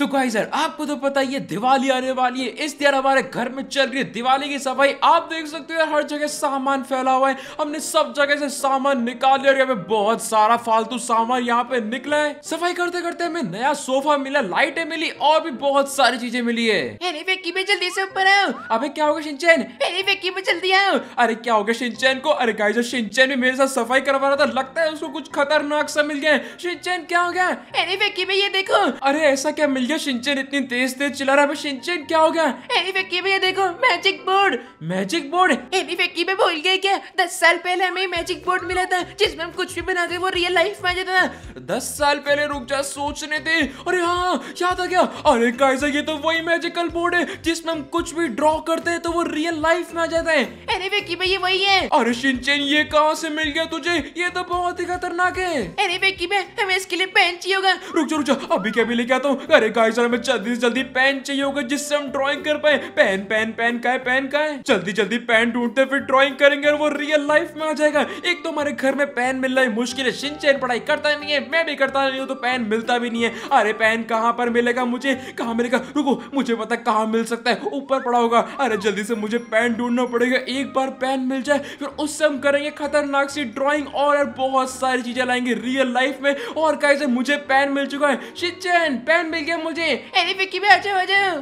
तो गाइस यार आपको तो पता ही है दिवाली आने वाली है इस दिन हमारे घर में चल रही है दिवाली की सफाई आप देख सकते हो यार हर जगह सामान फैला हुआ है हमने सब जगह से सामान निकाल लिया और बहुत सारा फालतू सामान यहाँ पे निकला है सफाई करते करते हमें नया सोफा मिला लाइटें मिली और भी बहुत सारी चीजें मिली है जल्दी से ऊपर आयो अब क्या होगा सिंचैन अरे में जल्दी आयो अरे क्या होगा सिंचैन को अरे गाइस सिंचैन भी मेरे साथ सफाई करवा रहा था लगता है उसको कुछ खतरनाक सा मिल गया सिंचैन क्या हो गया अरे में ये देखो अरे ऐसा क्या मिल भैया सिंचन इतनी तेज तेज चला रहा है सिंचन क्या हो गया एनी फेकी भैया देखो मैजिक बोर्ड मैजिक बोर्ड एनी फेकी में भूल गए क्या दस साल पहले हमें मैजिक बोर्ड मिला था जिसमें हम कुछ भी बनाते वो रियल लाइफ में जाता था दस साल पहले रुक जा सोचने थे अरे हाँ याद आ गया अरे कैसे ये तो वही मैजिकल बोर्ड है जिसमें हम कुछ भी ड्रॉ करते हैं तो वो रियल लाइफ में आ जाता है एनी अरे में ये वही है अरे सिंचन ये कहाँ से मिल गया तुझे ये तो बहुत ही खतरनाक है एनी वेकी में हमें इसके लिए पेन चाहिए होगा रुक जा रुक जा अभी क्या भी लेके आता हूँ अरे गाइस और हमें जल्दी से जल्दी पेन चाहिए होगा जिससे हम ड्राइंग कर पाए पेन पेन पेन का है पेन का है जल्दी जल्दी पेन ढूंढते फिर ड्राइंग करेंगे और वो रियल लाइफ में आ जाएगा एक तो हमारे घर में पेन मिलना ही मुश्किल है सिंचन पढ़ाई करता नहीं है मैं भी करता नहीं हूँ तो पेन मिलता भी नहीं है अरे पेन कहाँ पर मिलेगा मुझे कहाँ मिलेगा रुको मुझे पता कहाँ मिल सकता है ऊपर पड़ा होगा अरे जल्दी से मुझे पेन ढूंढना पड़ेगा एक बार पेन मिल जाए फिर उससे हम करेंगे खतरनाक सी ड्रॉइंग और बहुत सारी चीजें लाएंगे रियल लाइफ में और कैसे मुझे पेन मिल चुका है शिचन पेन मिल गया मुझे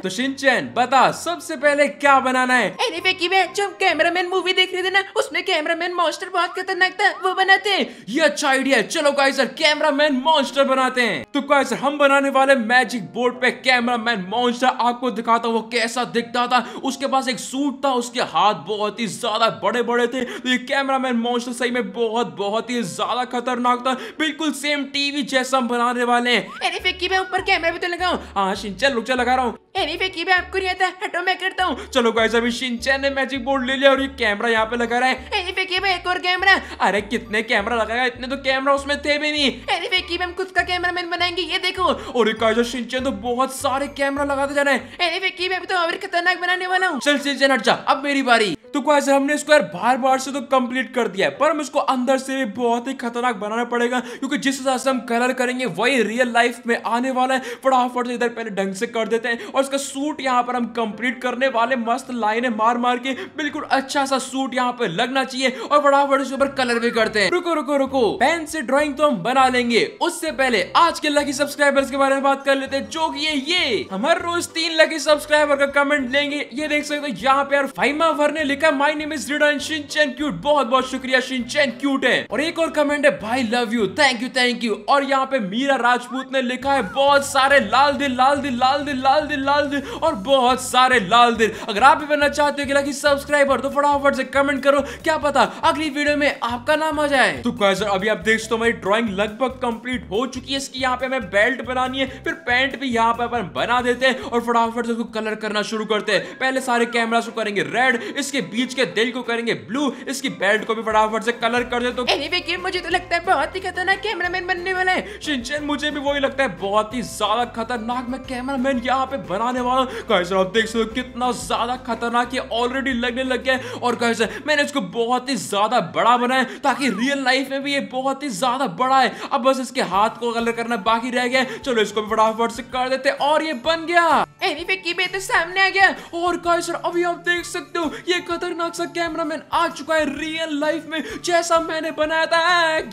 तो शिनचैन बता सबसे पहले क्या बनाना है एनीवे कैमरामैन मूवी देख रहे थे ना उसमें कैमरामैन मॉन्स्टर बहुत खतरनाक था वो बनाते हैं ये अच्छा आइडिया है चलो गाइस सर कैमरामैन मॉन्स्टर बनाते हैं तो गाइस सर हम बनाने वाले मैजिक बोर्ड पे कैमरामैन मॉन्स्टर आपको दिखाता वो कैसा दिखता था उसके पास एक सूट था उसके हाथ बहुत ही ज्यादा बड़े बड़े थे तो ये कैमरामैन मॉन्स्टर सही में बहुत बहुत ही ज्यादा खतरनाक था बिल्कुल सेम टीवी जैसा हम बनाने वाले हैं ऊपर कैमरा भी तो लगाओ हाँ शिनचैन रुक लगा रहा हूँ आपको नहीं आता हटो मैं करता हूँ चलो गाइस अभी शिनचैन ने मैजिक बोर्ड ले लिया और ये कैमरा यहाँ पे लगा रहा है एक और कैमरा अरे कितने कैमरा लगाया इतने तो कैमरा उसमें थे भी नहीं हम खुद का कैमरा मैन बनाएंगे ये देखो और गाइस शिनचैन तो बहुत सारे कैमरा लगाते जा रहे हैं तो और खतरनाक बनाने वाला हूँ चल सिंचन हट जा अब मेरी बारी तो गाइस हमने स्क्वायर बार बार से तो कंप्लीट कर दिया है पर हम इसको अंदर से भी बहुत ही खतरनाक बनाना पड़ेगा क्योंकि जिस हिसाब से हम कलर करेंगे वही रियल लाइफ में आने वाला है फटाफट से इधर पहले ढंग से कर देते हैं और इसका सूट यहाँ पर हम कंप्लीट करने वाले मस्त लाइनें मार मार के बिल्कुल अच्छा सा सूट यहाँ पर लगना चाहिए और फटाफट इसके ऊपर कलर भी करते हैं रुको रुको रुको पेन से ड्रॉइंग तो हम बना लेंगे उससे पहले आज के लकी सब्सक्राइबर्स के बारे में बात कर लेते हैं जो की ये हमारे हर रोज तीन लकी सब्सक्राइबर का कमेंट लेंगे ये देख सकते यहाँ पे यार फाइमा भरने लिख लिखा माई नेम इज रिडन शिनचैन क्यूट बहुत बहुत शुक्रिया शिनचैन क्यूट है और एक और कमेंट है भाई love you thank you thank you और यहाँ पे मीरा राजपूत ने लिखा है बहुत सारे लाल दिल लाल दिल लाल दिल लाल दिल लाल दिल और बहुत सारे लाल दिल अगर आप भी बनना चाहते हो कि लगी सब्सक्राइबर तो फटाफट से कमेंट करो क्या पता अगली वीडियो में आपका नाम आ जाए तो सर अभी आप देख सकते हो हमारी ड्राइंग लगभग कंप्लीट हो चुकी है इसकी यहाँ पे हमें बेल्ट बनानी है फिर पैंट भी यहाँ पे अपन बना देते हैं और फटाफट से उसको कलर करना शुरू करते हैं पहले सारे कैमरा को करेंगे रेड इसके बीच के दिल को करेंगे ब्लू इसकी बेल्ट को भी फटाफट से कलर कर दे तो anyway, कि मुझे तो लगता है बहुत ही खतरनाक कैमरामैन बनने वाला है शिनचैन मुझे भी वही लगता है बहुत ही ज्यादा खतरनाक मैं कैमरामैन यहाँ पे बनाने वाला हूँ कैसे आप देख सकते हो कितना ज्यादा खतरनाक ये ऑलरेडी लगने लग गया और कैसे मैंने इसको बहुत ही ज्यादा बड़ा बनाया ताकि रियल लाइफ में भी ये बहुत ही ज्यादा बड़ा है अब बस इसके हाथ को कलर करना बाकी रह गया चलो इसको भी फटाफट से कर देते और ये बन गया एनीवे की बेहतर सामने आ गया और गाइस सर अभी आप देख सकते हो ये खतरनाक सा कैमरामैन आ चुका है रियल लाइफ में जैसा मैंने बनाया था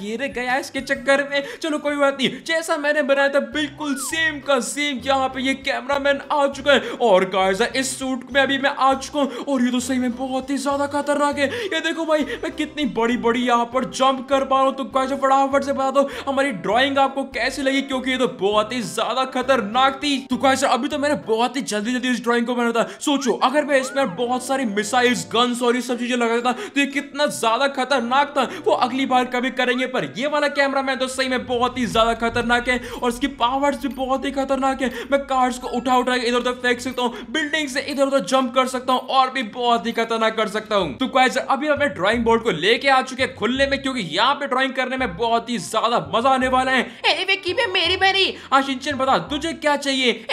गिर गया इसके चक्कर में चलो कोई बात नहीं जैसा मैंने बनाया था बिल्कुल सेम का सेम यहाँ पे ये कैमरामैन आ चुका है और गाइस इस सूट में अभी मैं आ चुका हूँ और ये तो सही में बहुत ही ज्यादा खतरनाक है ये देखो भाई मैं कितनी बड़ी बड़ी यहाँ पर जम्प कर पा रहा हूँ तो गाइस फटाफट से बता दो हमारी ड्रॉइंग आपको कैसी लगी क्योंकि ये तो बहुत ही ज्यादा खतरनाक थी तो गाइस अभी तो मैंने बहुत बहुत ही जल्दी जल्दी इस ड्रॉइंग को बनाता था सोचो अगर मैं इसमें बहुत सारी मिसाइल्स गन्स और ये सब चीजें लगा देता तो ये कितना ज्यादा खतरनाक था वो अगली बार कभी करेंगे पर ये वाला कैमरा मैन तो सही में बहुत ही ज्यादा खतरनाक है और इसकी पावर्स भी बहुत ही खतरनाक है मैं कार्ड्स को उठा उठा इधर उधर फेंक सकता हूँ बिल्डिंग से इधर उधर जंप कर सकता हूँ और भी बहुत ही खतरनाक कर सकता हूँ तो गाइस अभी अपने ड्रॉइंग बोर्ड को लेके आ चुके खुलने में क्योंकि यहाँ पे ड्रॉइंग करने में बहुत ही ज्यादा मजा आने वाला है मेरी बारी हाँ, बता तुझे क्या चाहिए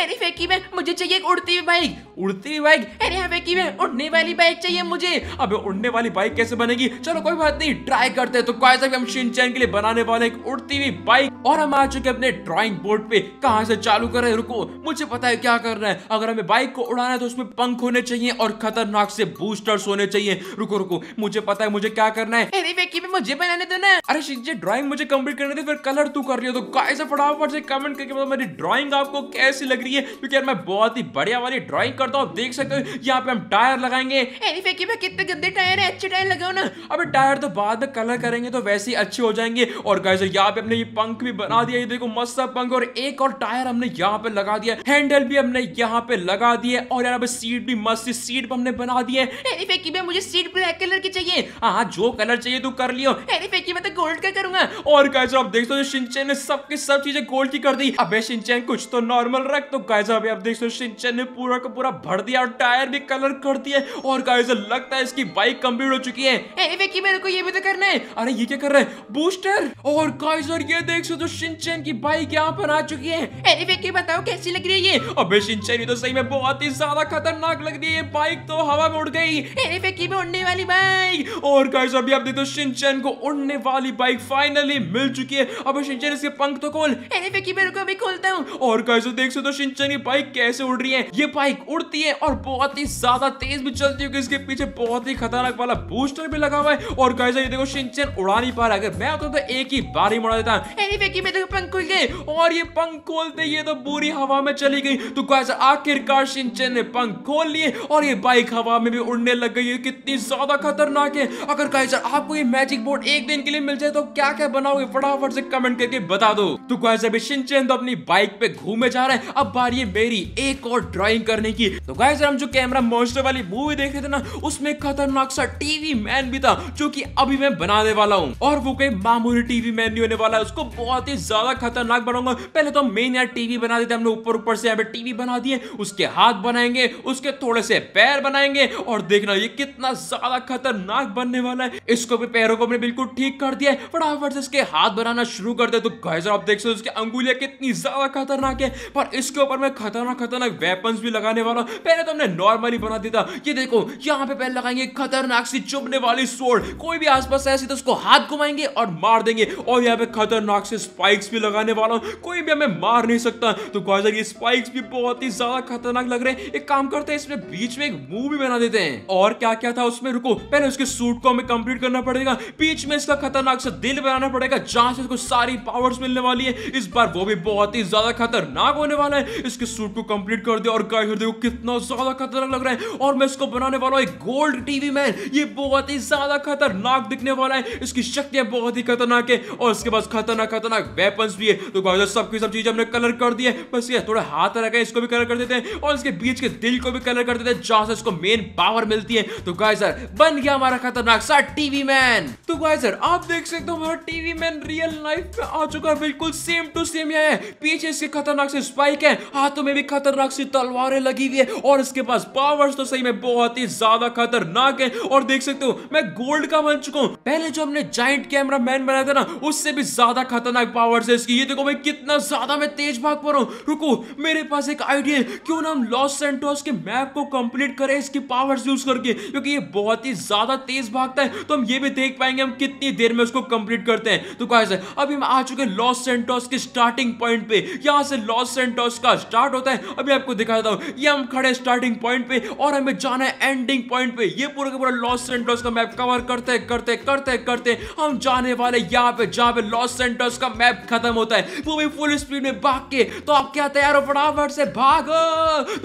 मुझे चाहिए एक उड़ती हुई बाइक उड़ती हुई बाइक अरे यहाँ की में उड़ने वाली बाइक चाहिए मुझे अब उड़ने वाली बाइक कैसे बनेगी चलो कोई बात नहीं ट्राई करते हैं तो गाइस अभी हम शिनचैन के लिए बनाने वाले एक उड़ती हुई बाइक और हम आ चुके अपने ड्राइंग बोर्ड पे कहाँ से चालू कर रहे रुको मुझे पता है क्या करना है अगर हमें बाइक को उड़ाना है तो उसमें पंख होने चाहिए और खतरनाक से बूस्टर्स होने चाहिए रुको रुको मुझे पता है मुझे क्या करना है अरे वेकी मुझे बनाने दो ना अरे शिनचैन ड्राइंग मुझे कंप्लीट करने दे फिर कलर तू कर लियो तो गाइस फटाफट से कमेंट करके मेरी ड्राइंग आपको कैसी लग रही है क्योंकि यार मैं बहुत बहुत ही बढ़िया वाली ड्राइंग करता हूँ देख सकते हो यहाँ पे हम टायर लगाएंगे कितने गंदे टायर है अच्छे टायर लगाओ ना अब टायर तो बाद में कलर करेंगे तो वैसे ही अच्छे हो जाएंगे और गैसे यहाँ पे हमने ये पंख भी बना दिया ये देखो मस्त पंख और एक और टायर हमने यहाँ पे लगा दिया हैंडल भी हमने यहाँ पे लगा दिया और यार अब सीट भी मस्त सीट हमने बना दी है मुझे सीट ब्लैक कलर की चाहिए हाँ, हाँ जो कलर चाहिए तू कर लियो मैं तो गोल्ड का करूंगा और गैस आप देख सो सिंचन ने सबके सब चीजें गोल्ड की कर दी अबे सिंचन कुछ तो नॉर्मल रख तो गैस अभी आप देख सो सिंचन ने पूरा का पूरा भर दिया और टायर भी कलर कर दिया और गाइस लगता है इसकी बाइक कंप्लीट हो चुकी है ए विकी मेरे को ये भी तो करना है अरे ये क्या कर रहा है बूस्टर और गाइस और ये देख सकते हो सिंचन की बाइक यहां पर आ चुकी है ए विकी बताओ कैसी लग रही है ये अबे सिंचन ये तो सही में बहुत ही ज्यादा खतरनाक लग रही है बाइक तो हवा में उड़ गई ए विकी में उड़ने वाली बाइक और गाइस अभी आप देखते हो शिनचैन को उड़ने वाली बाइक फाइनली मिल चुकी है अबे सिंचन इसके पंख तो खोल ए विकी मेरे को अभी खोलता हूं और गाइस देख सकते हो सिंचन की बाइक कैसे से उड़ रही है ये बाइक उड़ती है और बहुत ही ज्यादा तेज भी चलती है इसके पीछे बहुत ही खतरनाक वाला बूस्टर भी लगा हुआ है और गाइस ये देखो सिंचन उड़ा नहीं पा रहा अगर मैं होता तो एक ही बार ही उड़ा देता एनीवे पंख गए और ये पंख खोलते ये तो बुरी हवा में चली गई तो गाइस आखिरकार सिंचन ने पंख खोल लिए और ये बाइक हवा में भी उड़ने लग गई है कितनी ज्यादा खतरनाक है अगर गाइस आपको ये मैजिक बोर्ड एक दिन के लिए मिल जाए तो क्या क्या बनाओगे फटाफट से कमेंट करके बता दो तो गाइस अभी सिंचन तो अपनी बाइक पे घूमे जा रहे हैं अब बारी है मेरी एक एक और ड्राइंग करने की तो गाइस हम जो कैमरा मोस्टर वाली मूवी देख रहे थे ना उसमें खतरनाक सा टीवी मैन भी था जो की अभी मैं बनाने वाला हूँ और वो कोई मामूली टीवी मैन नहीं होने वाला है उसको बहुत ही ज्यादा खतरनाक बनाऊंगा पहले तो हम मेन यार टीवी बना देते हमने ऊपर ऊपर से हमें टीवी बना दिए उसके हाथ बनाएंगे उसके थोड़े से पैर बनाएंगे और देखना ये कितना ज्यादा खतरनाक बनने वाला है इसको भी पैरों को बिल्कुल ठीक कर दिया है फटाफट से इसके हाथ बनाना शुरू कर दे तो गैजर आप देख सकते हो उसकी अंगुलियां कितनी ज्यादा खतरनाक है पर इसके ऊपर मैं खतरनाक खतरनाक खतरनाक वेपन्स भी लगाने वाला पहले तो हमने नॉर्मली बना दिया था ये देखो यहाँ पे पहले लगाएंगे खतरनाक सी चुभने वाली सोड कोई भी आसपास ऐसी तो उसको हाथ घुमाएंगे और मार देंगे और यहाँ पे खतरनाक से स्पाइक्स भी लगाने वाला कोई भी हमें मार नहीं सकता तो गाजर ये स्पाइक्स भी बहुत ही ज्यादा खतरनाक लग रहे हैं एक काम करते हैं इसमें बीच में एक मुंह भी बना देते हैं और क्या क्या था उसमें रुको पहले उसके सूट को हमें कंप्लीट करना पड़ेगा बीच में इसका खतरनाक सा दिल बनाना पड़ेगा जहां से इसको सारी पावर्स मिलने वाली है इस बार वो भी बहुत ही ज्यादा खतरनाक होने वाला है इसके सूट को कंप्लीट कंप्लीट कर दिया और गाइस देखो कितना ज्यादा खतरनाक लग रहा है और मैं इसको बनाने वाला हूँ गोल्ड टीवी मैन ये बहुत ही ज्यादा खतरनाक दिखने वाला है इसकी शक्तियां बहुत ही खतरनाक है और इसके पास खतरनाक खतरनाक वेपन्स भी है तो गाइस सब की सब चीजें हमने कलर कर दिए बस ये थोड़ा हाथ रखा है इसको भी कलर कर देते हैं और इसके बीच के दिल को भी कलर कर देते हैं जहां से इसको मेन पावर मिलती है तो गाइस सर बन गया हमारा खतरनाक सा टीवी मैन तो गाइस सर आप देख सकते हो हमारा टीवी मैन रियल लाइफ में आ चुका है बिल्कुल सेम टू सेम है पीछे इसके खतरनाक से स्पाइक है हाथों में भी खतरनाक खतरनाक से तलवारें लगी हुई है और इसके पास पावर्स तो सही में बहुत ही ज्यादा खतरनाक है और देख सकते हो मैं गोल्ड का बन चुका हूँ पहले जो हमने जाइंट कैमरा मैन बनाया था ना उससे भी ज्यादा खतरनाक पावर्स है इसकी ये देखो मैं कितना ज्यादा मैं तेज भाग पा रहा हूँ रुको मेरे पास एक आइडिया है क्यों ना हम लॉस सेंटोस के मैप को कंप्लीट करें इसकी पावर्स यूज करके क्योंकि ये बहुत ही ज्यादा तेज भागता है तो हम ये भी देख पाएंगे हम कितनी देर में उसको कंप्लीट करते हैं तो कहा अभी हम आ चुके लॉस सेंटोस के स्टार्टिंग पॉइंट पे यहाँ से लॉस सेंटोस का स्टार्ट होता है अभी आपको दिखा देता हूँ ये हम खड़े स्टार्टिंग पॉइंट पे और हमें जाना है एंडिंग पॉइंट पे ये पूरा का पूरा लॉस सेंटर्स का मैप कवर करते करते करते करते हम जाने वाले यहाँ पे जहाँ पे लॉस सेंटर्स का मैप खत्म होता है वो भी फुल स्पीड में भाग के तो आप क्या तैयार हो फटाफट से भागो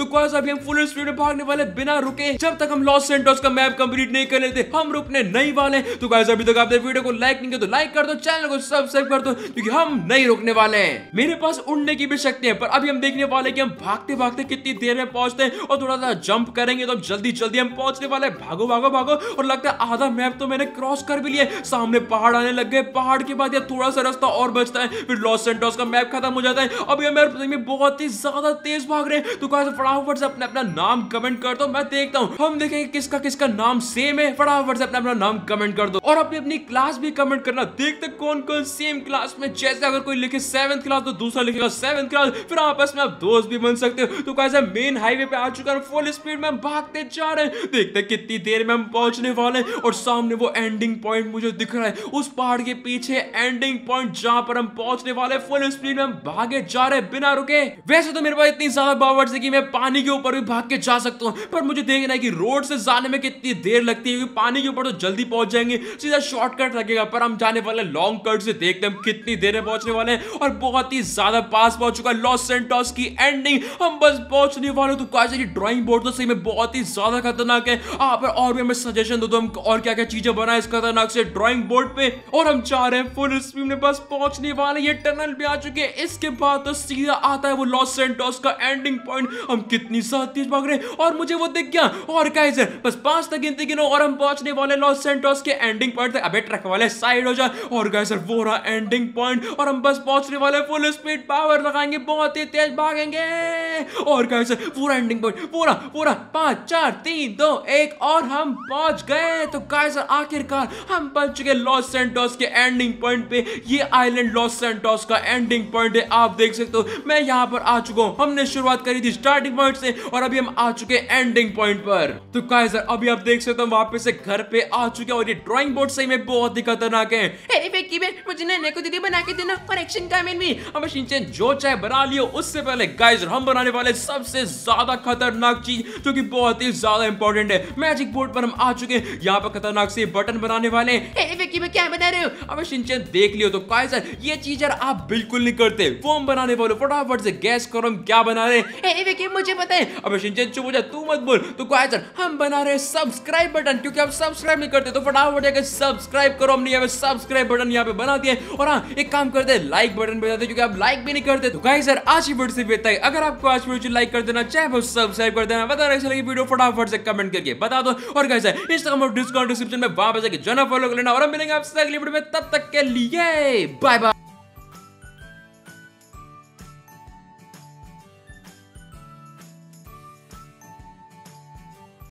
तो कौन सा हम फुल स्पीड में भागने वाले बिना रुके जब तक हम लॉस सेंटर्स का मैप कंप्लीट नहीं कर लेते हम रुकने नहीं वाले तो कैसे अभी तक आपने वीडियो को लाइक नहीं किया तो लाइक कर दो चैनल को सब्सक्राइब कर दो क्योंकि हम नहीं रुकने वाले हैं मेरे पास उड़ने की भी शक्ति है पर अभी हम देखने वाले कि हम भाग भागते भागते कितनी देर में पहुंचते हैं और थोड़ा सा जंप करेंगे तो जल्दी जल्दी हम पहुंचने वाले भागो भागो भागो और लगता है आधा मैप तो मैंने क्रॉस कर भी लिया सामने पहाड़ आने लग गए पहाड़ के बाद यह थोड़ा सा रास्ता और बचता है फिर लॉस सेंटोस का मैप खत्म हो जाता है अब ये मैं बहुत ही ज्यादा तेज भाग रहे हैं तो कहा फटाफट से अपने अपना नाम कमेंट कर दो मैं देखता हूँ हम देखेंगे किसका किसका नाम सेम है फटाफट से अपना अपना नाम कमेंट कर दो और अपनी अपनी क्लास भी कमेंट करना देखते कौन कौन सेम क्लास में जैसे अगर कोई लिखे सेवंथ क्लास तो दूसरा लिखेगा सेवंथ क्लास फिर आपस में आप दोस्त भी बन सकते सकते हो तो कैसे मेन हाईवे पे आ चुका है फुल स्पीड में भागते जा रहे हैं देखते कितनी देर में हम पहुंचने वाले हैं और सामने वो एंडिंग पॉइंट मुझे दिख रहा है उस पहाड़ के पीछे एंडिंग पॉइंट जहां पर हम पहुंचने वाले फुल स्पीड में भागे जा रहे बिना रुके वैसे तो मेरे पास इतनी ज्यादा पावर्स है कि मैं पानी के ऊपर भी भाग के जा सकता हूँ पर मुझे देखना है कि रोड से जाने में कितनी देर लगती है क्योंकि पानी के ऊपर तो जल्दी पहुंच जाएंगे सीधा शॉर्टकट लगेगा पर हम जाने वाले लॉन्ग कट से देखते हम कितनी देर में पहुंचने वाले हैं और बहुत ही ज्यादा पास पहुंच चुका है लॉस सेंटोस की एंडिंग हम बस पहुंचने वाले तो गाइस ये ड्राइंग बोर्ड तो सही में बहुत ही ज्यादा खतरनाक है आप और भी हमें सजेशन दो तो हम और क्या क्या चीजें बनाए इस खतरनाक से ड्रॉइंग बोर्ड पे और हम चाह रहे हैं फुल स्पीड में बस पहुंचने वाले ये टनल भी आ चुके हैं इसके बाद तो सीधा आता है वो लॉस सेंटोस का एंडिंग पॉइंट हम कितनी साथ तेज भाग रहे हैं और मुझे वो दिख गया और क्या है बस पांच तक गिनती गिनो और हम पहुंचने वाले लॉस सेंटोस के एंडिंग पॉइंट तक अबे ट्रक वाले साइड हो जाए और क्या सर वो रहा एंडिंग पॉइंट और हम बस पहुंचने वाले फुल स्पीड पावर लगाएंगे बहुत ही तेज भागेंगे और कैसे पूरा एंडिंग पॉइंट पूरा पूरा पाँच चार तीन दो एक और हम पहुंच गए तो कैसे आखिरकार हम पहुंच चुके लॉस सेंटोस के एंडिंग पॉइंट पे ये आइलैंड लॉस सेंटोस का एंडिंग पॉइंट है आप देख सकते हो मैं यहाँ पर आ चुका हूँ हमने शुरुआत करी थी स्टार्टिंग पॉइंट से और अभी हम आ चुके एंडिंग पॉइंट पर तो कैसे अभी आप देख सकते हो वापस से घर पे आ चुके और ये ड्रॉइंग बोर्ड सही में बहुत ही खतरनाक है मुझे नन्हे को दीदी बना के देना और एक्शन कामेन भी अब जो चाहे बना लियो उससे पहले गाइस हम बनाने आने वाले सबसे ज्यादा खतरनाक चीज जो कि बहुत ही ज्यादा इंपॉर्टेंट है मैजिक बोर्ड पर हम आ चुके हैं यहाँ पर खतरनाक से बटन बनाने वाले विक्की में क्या बना रहे हो अब शिनचैन देख लियो तो काइजर ये चीज यार आप बिल्कुल नहीं करते फॉर्म बनाने वाले फटाफट से गैस करो हम क्या बना रहे हैं विक्की मुझे बताए अब शिनचैन चुप हो जा तू मत बोल तो काइजर हम बना रहे सब्सक्राइब बटन क्योंकि आप सब्सक्राइब नहीं करते तो फटाफट जाकर सब्सक्राइब करो हमने यहाँ पे सब्सक्राइब बटन यहाँ पे बना दिया और हाँ एक काम करते हैं लाइक बटन पे जाते क्योंकि आप लाइक भी नहीं करते तो गाइस सर आज ही वीडियो से अगर आपको आज वीडियो लाइक कर देना चैनल सब्सक्राइब कर देना बता रहे लगी वीडियो फटाफट से कमेंट करके बता दो और कैसे इंस्टाग्राम और डिस्काउंट डिस्क्रिप्शन में वहां पर जाकर जो फॉलो कर लेना और मिलेंगे आपसे अगली वीडियो में तब तक के लिए बाय बाय